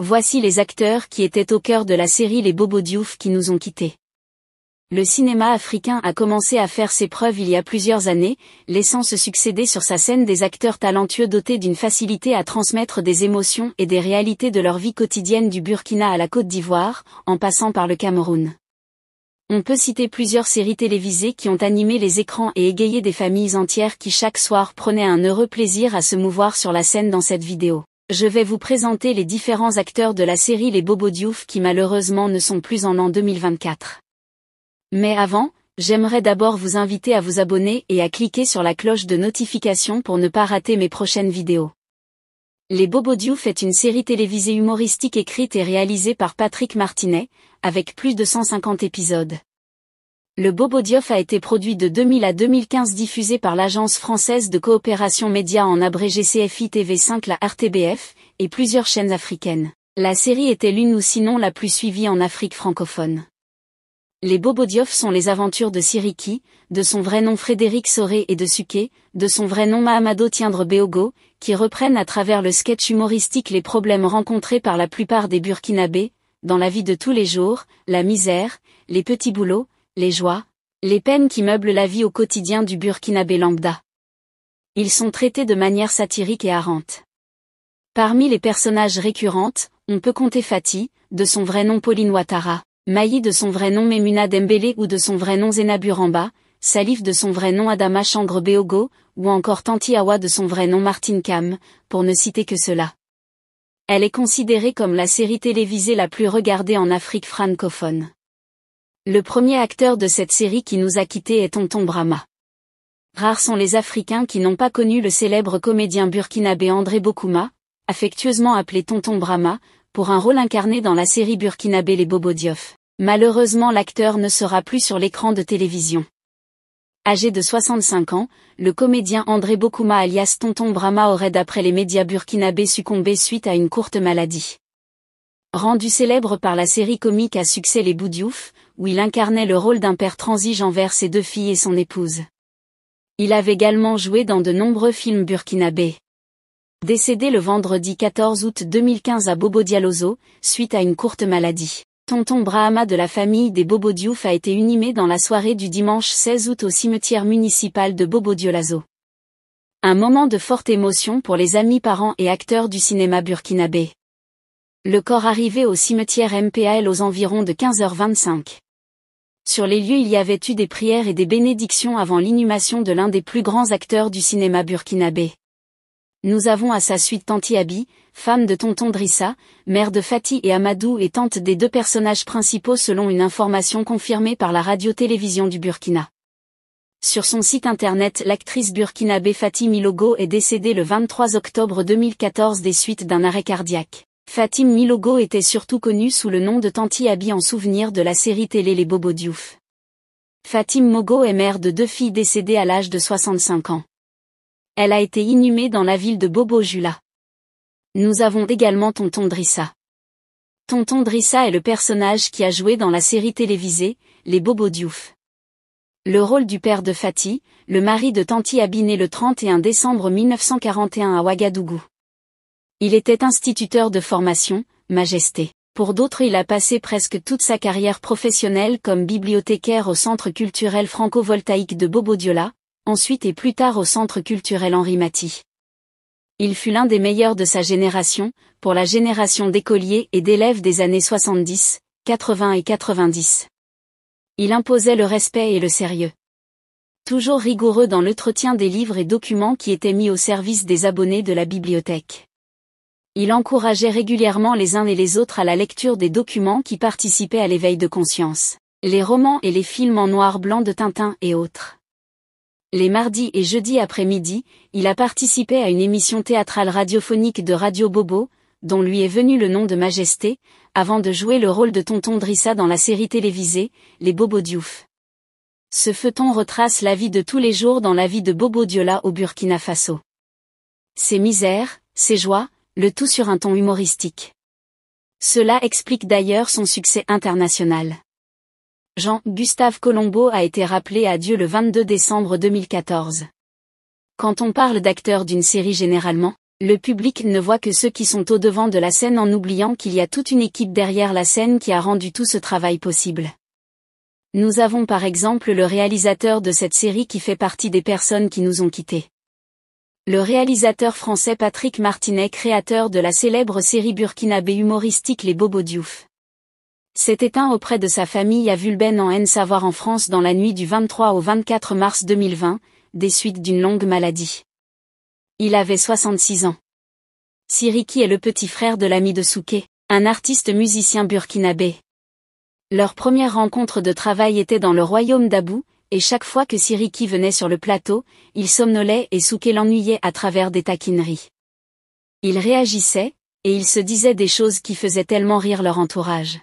Voici les acteurs qui étaient au cœur de la série Les Bobo Diouf qui nous ont quittés. Le cinéma africain a commencé à faire ses preuves il y a plusieurs années, laissant se succéder sur sa scène des acteurs talentueux dotés d'une facilité à transmettre des émotions et des réalités de leur vie quotidienne du Burkina à la Côte d'Ivoire, en passant par le Cameroun. On peut citer plusieurs séries télévisées qui ont animé les écrans et égayé des familles entières qui chaque soir prenaient un heureux plaisir à se mouvoir sur la scène dans cette vidéo je vais vous présenter les différents acteurs de la série Les Bobo Diouf qui malheureusement ne sont plus en an 2024. Mais avant, j'aimerais d'abord vous inviter à vous abonner et à cliquer sur la cloche de notification pour ne pas rater mes prochaines vidéos. Les Bobo Diouf est une série télévisée humoristique écrite et réalisée par Patrick Martinet, avec plus de 150 épisodes. Le Bobo a été produit de 2000 à 2015 diffusé par l'Agence française de coopération média en abrégé CFI TV5 la RTBF, et plusieurs chaînes africaines. La série était l'une ou sinon la plus suivie en Afrique francophone. Les Bobo sont les aventures de Siriki, de son vrai nom Frédéric Soré et de Suke, de son vrai nom Mahamado Tiendre Beogo, qui reprennent à travers le sketch humoristique les problèmes rencontrés par la plupart des Burkinabés, dans la vie de tous les jours, la misère, les petits boulots, les joies, les peines qui meublent la vie au quotidien du Burkina lambda. Ils sont traités de manière satirique et harante. Parmi les personnages récurrentes, on peut compter Fatih, de son vrai nom Pauline Ouattara, Maï de son vrai nom Memuna Dembélé ou de son vrai nom Zenaburamba, Salif de son vrai nom Adama Changre Beogo, ou encore Tanti de son vrai nom Martin Kam, pour ne citer que cela. Elle est considérée comme la série télévisée la plus regardée en Afrique francophone. Le premier acteur de cette série qui nous a quittés est Tonton Brahma. Rares sont les Africains qui n'ont pas connu le célèbre comédien burkinabé André Bokouma, affectueusement appelé Tonton Brahma, pour un rôle incarné dans la série burkinabé Les Bobo Malheureusement l'acteur ne sera plus sur l'écran de télévision. Âgé de 65 ans, le comédien André Bokouma alias Tonton Brahma aurait d'après les médias burkinabés succombé suite à une courte maladie. Rendu célèbre par la série comique à succès Les Boudiouf, où il incarnait le rôle d'un père transige envers ses deux filles et son épouse. Il avait également joué dans de nombreux films burkinabés. Décédé le vendredi 14 août 2015 à Bobo Dialozo, suite à une courte maladie. Tonton Brahma de la famille des Bobo Diouf a été inhumé dans la soirée du dimanche 16 août au cimetière municipal de Bobo Diolazo. Un moment de forte émotion pour les amis parents et acteurs du cinéma burkinabé le corps arrivé au cimetière MPAL aux environs de 15h25. Sur les lieux il y avait eu des prières et des bénédictions avant l'inhumation de l'un des plus grands acteurs du cinéma burkinabé. Nous avons à sa suite Tanti Abi, femme de Tonton Drissa, mère de Fatih et Amadou et tante des deux personnages principaux selon une information confirmée par la radio-télévision du Burkina. Sur son site internet l'actrice burkinabé Fatih Milogo est décédée le 23 octobre 2014 des suites d'un arrêt cardiaque. Fatim Milogo était surtout connue sous le nom de Tanti Abi en souvenir de la série télé Les Bobo Diouf. Fatim Mogo est mère de deux filles décédées à l'âge de 65 ans. Elle a été inhumée dans la ville de Bobo Jula. Nous avons également Tonton Drissa. Tonton Drissa est le personnage qui a joué dans la série télévisée, Les Bobo Diouf. Le rôle du père de Fatih, le mari de Tanti Abi né le 31 décembre 1941 à Ouagadougou. Il était instituteur de formation, Majesté. Pour d'autres il a passé presque toute sa carrière professionnelle comme bibliothécaire au Centre culturel franco-voltaïque de Bobodiola, ensuite et plus tard au Centre culturel Henri Matisse. Il fut l'un des meilleurs de sa génération, pour la génération d'écoliers et d'élèves des années 70, 80 et 90. Il imposait le respect et le sérieux. Toujours rigoureux dans l'entretien des livres et documents qui étaient mis au service des abonnés de la bibliothèque il encourageait régulièrement les uns et les autres à la lecture des documents qui participaient à l'éveil de conscience, les romans et les films en noir-blanc de Tintin et autres. Les mardis et jeudis après-midi, il a participé à une émission théâtrale radiophonique de Radio Bobo, dont lui est venu le nom de Majesté, avant de jouer le rôle de Tonton Drissa dans la série télévisée, Les Bobo Diouf. Ce feuilleton retrace la vie de tous les jours dans la vie de Bobo Diola au Burkina Faso. Ses misères, ses joies, le tout sur un ton humoristique. Cela explique d'ailleurs son succès international. Jean-Gustave Colombo a été rappelé à Dieu le 22 décembre 2014. Quand on parle d'acteurs d'une série généralement, le public ne voit que ceux qui sont au devant de la scène en oubliant qu'il y a toute une équipe derrière la scène qui a rendu tout ce travail possible. Nous avons par exemple le réalisateur de cette série qui fait partie des personnes qui nous ont quittés. Le réalisateur français Patrick Martinet créateur de la célèbre série burkinabé humoristique Les Bobo Diouf. S'est éteint auprès de sa famille à Vulben en Haine Savoir en France dans la nuit du 23 au 24 mars 2020, des suites d'une longue maladie. Il avait 66 ans. Siriki est le petit frère de l'ami de Souké, un artiste musicien burkinabé. Leur première rencontre de travail était dans le royaume d'Abou, et chaque fois que Siriki venait sur le plateau, il somnolait et Souquet l'ennuyait à travers des taquineries. Il réagissait, et il se disait des choses qui faisaient tellement rire leur entourage.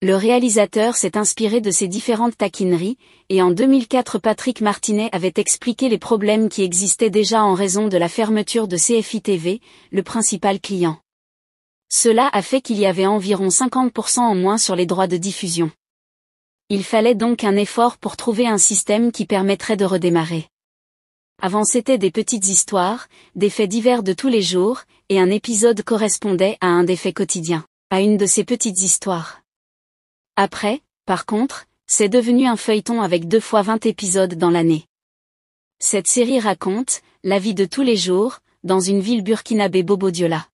Le réalisateur s'est inspiré de ces différentes taquineries, et en 2004 Patrick Martinet avait expliqué les problèmes qui existaient déjà en raison de la fermeture de CFI TV, le principal client. Cela a fait qu'il y avait environ 50% en moins sur les droits de diffusion. Il fallait donc un effort pour trouver un système qui permettrait de redémarrer. Avant c'était des petites histoires, des faits divers de tous les jours, et un épisode correspondait à un des faits quotidiens, à une de ces petites histoires. Après, par contre, c'est devenu un feuilleton avec deux fois vingt épisodes dans l'année. Cette série raconte, la vie de tous les jours, dans une ville burkinabé Bobo Diola.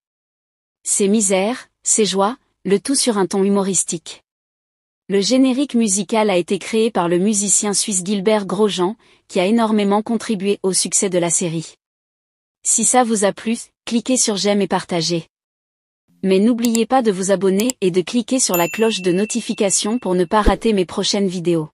Ses misères, ses joies, le tout sur un ton humoristique. Le générique musical a été créé par le musicien suisse Gilbert Grosjean, qui a énormément contribué au succès de la série. Si ça vous a plu, cliquez sur j'aime et partagez. Mais n'oubliez pas de vous abonner et de cliquer sur la cloche de notification pour ne pas rater mes prochaines vidéos.